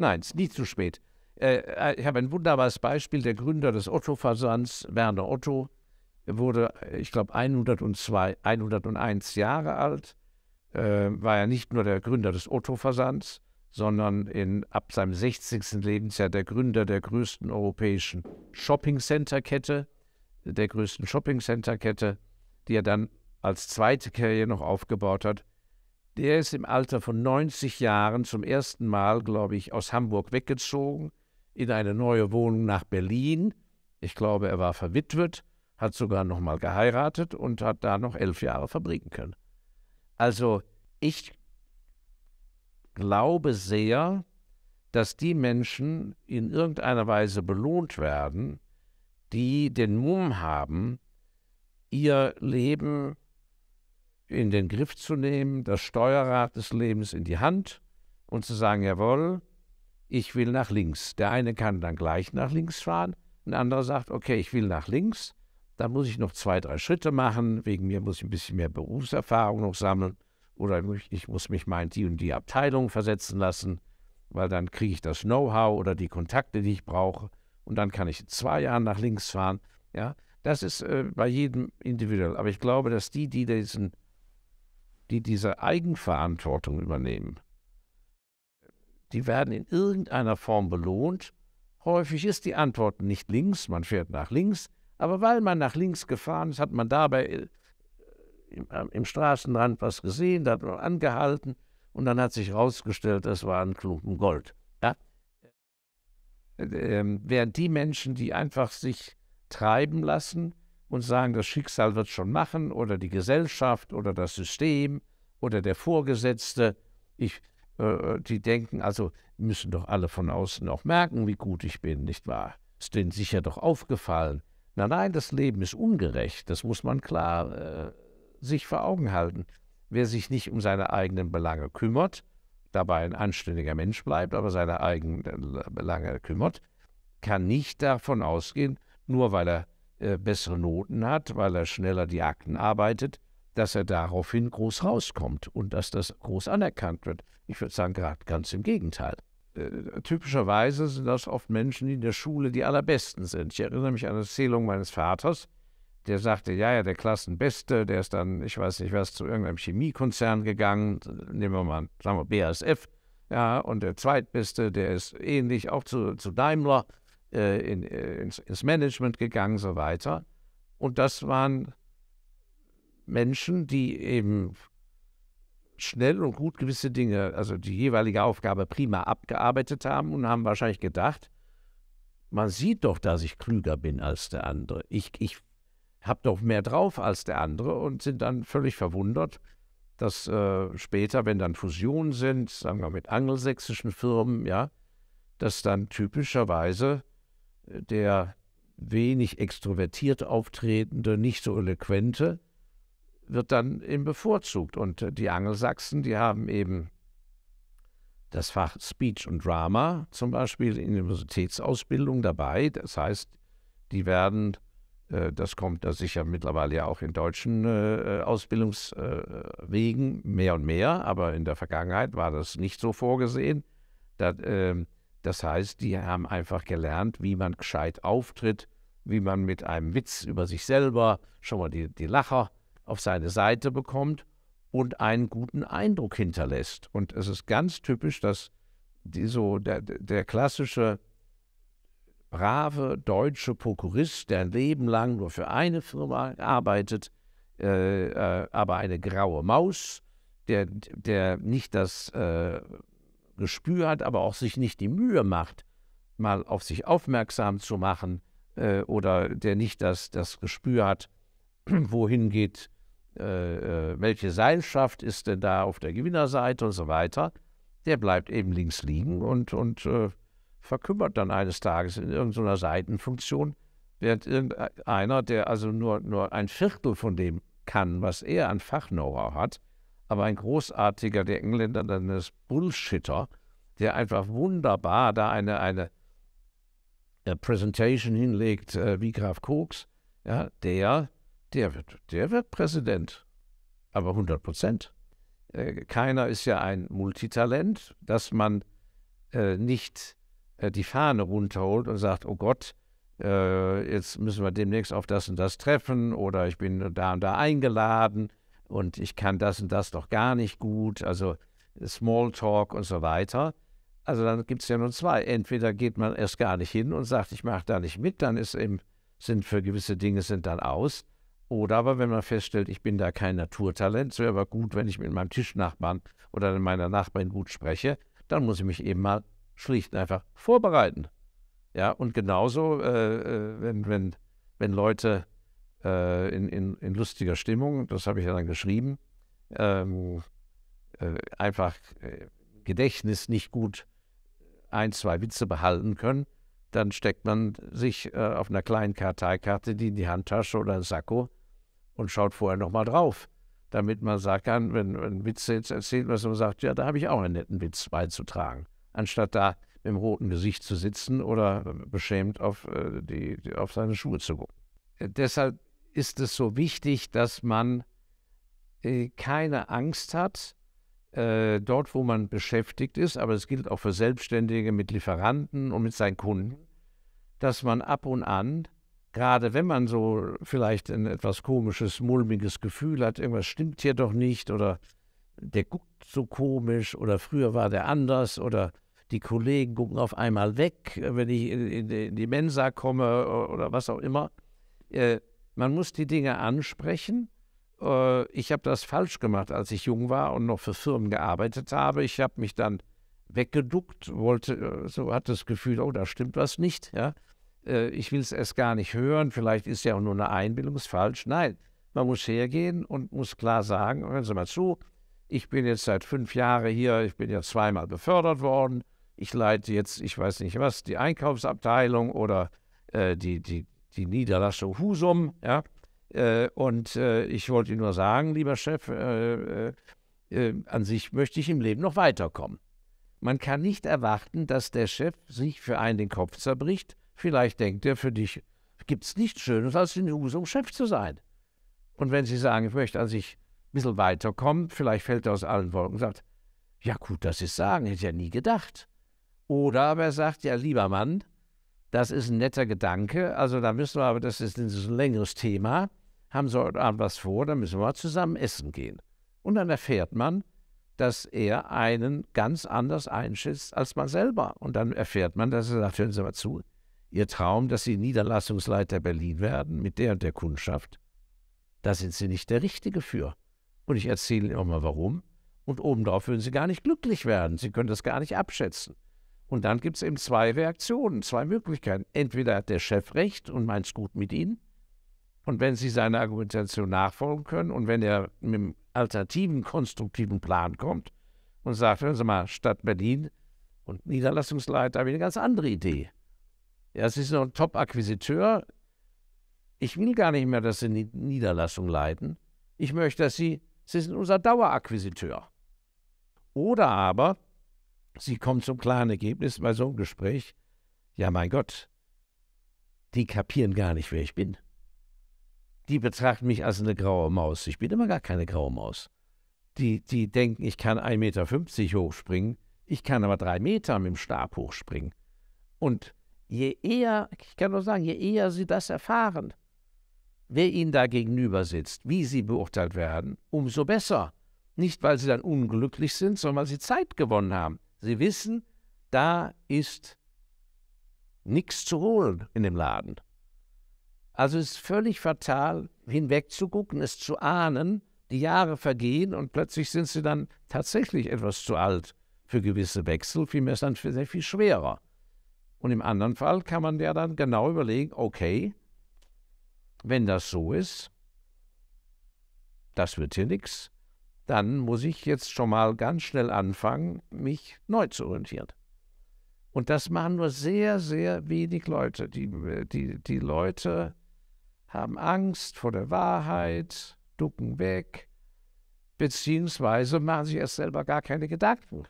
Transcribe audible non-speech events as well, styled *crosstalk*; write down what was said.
Nein, es ist nie zu spät. Äh, äh, ich habe ein wunderbares Beispiel. Der Gründer des Otto-Versands, Werner Otto, wurde, äh, ich glaube, 102, 101 Jahre alt. war ja nicht nur der Gründer des Otto-Versands, sondern in, ab seinem 60. Lebensjahr der Gründer der größten europäischen Shopping-Center-Kette, der größten Shopping-Center-Kette, die er dann als zweite Karriere noch aufgebaut hat. Der ist im Alter von 90 Jahren zum ersten Mal, glaube ich, aus Hamburg weggezogen, in eine neue Wohnung nach Berlin. Ich glaube, er war verwitwet, hat sogar nochmal geheiratet und hat da noch elf Jahre verbringen können. Also ich glaube sehr, dass die Menschen in irgendeiner Weise belohnt werden, die den Mumm haben, ihr Leben in den Griff zu nehmen, das Steuerrad des Lebens in die Hand und zu sagen, jawohl, ich will nach links. Der eine kann dann gleich nach links fahren, ein anderer sagt, okay, ich will nach links, dann muss ich noch zwei, drei Schritte machen, wegen mir muss ich ein bisschen mehr Berufserfahrung noch sammeln oder ich muss mich mal in die und die Abteilung versetzen lassen, weil dann kriege ich das Know-how oder die Kontakte, die ich brauche und dann kann ich in zwei Jahren nach links fahren. Ja, das ist äh, bei jedem individuell. Aber ich glaube, dass die, die diesen die diese Eigenverantwortung übernehmen, die werden in irgendeiner Form belohnt. Häufig ist die Antwort nicht links, man fährt nach links, aber weil man nach links gefahren ist, hat man dabei äh, im, im Straßenrand was gesehen, da hat man angehalten und dann hat sich herausgestellt, das war ein Klumpen Gold. Ja? Äh, ähm, während die Menschen, die einfach sich treiben lassen, und sagen, das Schicksal wird schon machen oder die Gesellschaft oder das System oder der Vorgesetzte. Ich, äh, die denken, also müssen doch alle von außen auch merken, wie gut ich bin, nicht wahr? Ist denen sicher doch aufgefallen. Nein, nein, das Leben ist ungerecht, das muss man klar äh, sich vor Augen halten. Wer sich nicht um seine eigenen Belange kümmert, dabei ein anständiger Mensch bleibt, aber seine eigenen Belange kümmert, kann nicht davon ausgehen, nur weil er äh, bessere Noten hat, weil er schneller die Akten arbeitet, dass er daraufhin groß rauskommt und dass das groß anerkannt wird. Ich würde sagen, gerade ganz im Gegenteil. Äh, typischerweise sind das oft Menschen, die in der Schule die allerbesten sind. Ich erinnere mich an eine Erzählung meines Vaters, der sagte, ja, ja, der Klassenbeste, der ist dann, ich weiß nicht was, zu irgendeinem Chemiekonzern gegangen, nehmen wir mal, sagen wir BASF, ja, und der Zweitbeste, der ist ähnlich auch zu, zu Daimler äh, in, äh, ins, ins Management gegangen, so weiter. Und das waren Menschen, die eben schnell und gut gewisse Dinge, also die jeweilige Aufgabe prima abgearbeitet haben und haben wahrscheinlich gedacht, man sieht doch, dass ich klüger bin als der andere. Ich, ich habe doch mehr drauf als der andere und sind dann völlig verwundert, dass äh, später, wenn dann Fusionen sind, sagen wir mit angelsächsischen Firmen, ja, dass dann typischerweise der wenig extrovertiert auftretende, nicht so eloquente, wird dann eben bevorzugt. Und äh, die Angelsachsen, die haben eben das Fach Speech und Drama zum Beispiel in der Universitätsausbildung dabei. Das heißt, die werden, äh, das kommt da sicher mittlerweile ja auch in deutschen äh, Ausbildungswegen mehr und mehr, aber in der Vergangenheit war das nicht so vorgesehen. Da, ähm, das heißt, die haben einfach gelernt, wie man gescheit auftritt, wie man mit einem Witz über sich selber schon mal die, die Lacher auf seine Seite bekommt und einen guten Eindruck hinterlässt. Und es ist ganz typisch, dass die so der, der klassische brave deutsche Prokurist, der ein Leben lang nur für eine Firma arbeitet, äh, äh, aber eine graue Maus, der, der nicht das äh, Gespür hat, aber auch sich nicht die Mühe macht, mal auf sich aufmerksam zu machen äh, oder der nicht das, das Gespür hat, *clears throat* wohin geht, äh, äh, welche Seilschaft ist denn da auf der Gewinnerseite und so weiter, der bleibt eben links liegen und, und äh, verkümmert dann eines Tages in irgendeiner Seitenfunktion, während irgendeiner, der also nur, nur ein Viertel von dem kann, was er an Fachknow-how hat, aber ein großartiger, der Engländer dann ist Bullshitter, der einfach wunderbar da eine, eine, eine äh, Präsentation hinlegt, äh, wie Graf Koks, ja, der, der, wird, der wird Präsident. Aber 100 Prozent. Äh, keiner ist ja ein Multitalent, dass man äh, nicht äh, die Fahne runterholt und sagt, oh Gott, äh, jetzt müssen wir demnächst auf das und das treffen oder ich bin da und da eingeladen und ich kann das und das doch gar nicht gut, also Smalltalk und so weiter. Also dann gibt es ja nur zwei. Entweder geht man erst gar nicht hin und sagt, ich mache da nicht mit, dann ist eben, sind für gewisse Dinge sind dann aus. Oder aber wenn man feststellt, ich bin da kein Naturtalent, es wäre aber gut, wenn ich mit meinem Tischnachbarn oder meiner Nachbarin gut spreche, dann muss ich mich eben mal schlicht und einfach vorbereiten. Ja, und genauso, äh, äh wenn, wenn, wenn Leute äh, in, in, in, lustiger Stimmung, das habe ich ja dann geschrieben, ähm, äh, einfach äh, Gedächtnis nicht gut äh, ein, zwei Witze behalten können, dann steckt man sich äh, auf einer kleinen Karteikarte die in die Handtasche oder einen Sakko und schaut vorher nochmal drauf, damit man sagen kann, wenn, wenn Witze jetzt erzählt, was man sagt, ja, da habe ich auch einen netten Witz beizutragen, anstatt da im roten Gesicht zu sitzen oder äh, beschämt auf, die, auf seine Schuhe zu gucken. Deshalb ist es so wichtig, dass man äh, keine Angst hat, äh, dort, wo man beschäftigt ist, aber es gilt auch für Selbstständige mit Lieferanten und mit seinen Kunden, dass man ab und an, gerade wenn man so vielleicht ein etwas komisches, mulmiges Gefühl hat, irgendwas stimmt hier doch nicht oder der guckt so komisch oder früher war der anders oder die Kollegen gucken auf einmal weg, wenn ich in, die Mensa komme oder was auch immer, äh, man muss die Dinge ansprechen. Äh, ich habe das falsch gemacht, als ich jung war und noch für Firmen gearbeitet habe. Ich habe mich dann weggeduckt, wollte, äh, so hat das Gefühl, oh, da stimmt was nicht. Ja? Äh, ich will es erst gar nicht hören, vielleicht ist ja auch nur eine Einbildung, ist falsch. Nein, man muss hergehen und muss klar sagen, hören Sie mal zu, ich bin jetzt seit fünf Jahren hier, ich bin ja zweimal befördert worden, ich leite jetzt, ich weiß nicht was, die Einkaufsabteilung oder äh, die, die die Niederlassung Husum. Ja? Äh, und äh, ich wollte nur sagen, lieber Chef, äh, äh, äh, an sich möchte ich im Leben noch weiterkommen. Man kann nicht erwarten, dass der Chef sich für einen den Kopf zerbricht. Vielleicht denkt er, für dich gibt es nichts Schönes, als in Husum Chef zu sein. Und wenn Sie sagen, ich möchte an sich ein bisschen weiterkommen, vielleicht fällt er aus allen Wolken und sagt, ja gut, das ist sagen, hätte ich ja nie gedacht. Oder aber er sagt, ja lieber Mann, das ist ein netter Gedanke. Also da müssen wir, aber das ist, ein längeres Thema. Haben Sie heute Abend was vor, dann müssen wir mal zusammen essen gehen. Und dann erfährt man, dass er einen ganz anders einschätzt als man selber. Und dann erfährt man, dass er sagt, hören Sie mal zu, Ihr Traum, dass Sie Niederlassungsleiter Berlin werden mit der und der Kundschaft, da sind Sie nicht der Richtige für. Und ich erzähle Ihnen auch mal warum. Und obendrauf würden Sie gar nicht glücklich werden. Sie können das gar nicht abschätzen. Und dann gibt es eben zwei Reaktionen, zwei Möglichkeiten. Entweder hat der Chef recht und meint es gut mit Ihnen. Und wenn Sie seine Argumentation nachfolgen können und wenn er mit einem alternativen, konstruktiven Plan kommt und sagt, hören Sie mal, Stadt Berlin und Niederlassungsleiter habe ich eine ganz andere Idee. Ja, es ist ein Top-Akquisiteur. Ich will gar nicht mehr, dass Sie eine Niederlassung leiten. Ich möchte, dass Sie, Sie sind unser Dauerakquisiteur. Oder aber, Sie kommen zum klaren Ergebnis bei so einem Gespräch, ja mein Gott, die kapieren gar nicht, wer ich bin. Die betrachten mich als eine graue Maus. Ich bin immer gar keine graue Maus. Die, die denken, ich kann 1,50 Meter hochspringen, ich kann aber drei Meter mit dem Stab hochspringen. Und je eher, ich kann nur sagen, je eher sie das erfahren, wer ihnen da gegenüber sitzt, wie sie beurteilt werden, umso besser. Nicht, weil sie dann unglücklich sind, sondern weil sie Zeit gewonnen haben. Sie wissen, da ist nichts zu holen in dem Laden. Also ist völlig fatal, hinwegzugucken, es zu ahnen. Die Jahre vergehen und plötzlich sind sie dann tatsächlich etwas zu alt für gewisse Wechsel, vielmehr ist dann sehr viel schwerer. Und im anderen Fall kann man ja dann genau überlegen, okay, wenn das so ist, das wird hier nichts, dann muss ich jetzt schon mal ganz schnell anfangen, mich neu zu orientieren. Und das machen nur sehr, sehr wenig Leute. Die, die, die Leute haben Angst vor der Wahrheit, ducken weg, beziehungsweise machen sich erst selber gar keine Gedanken.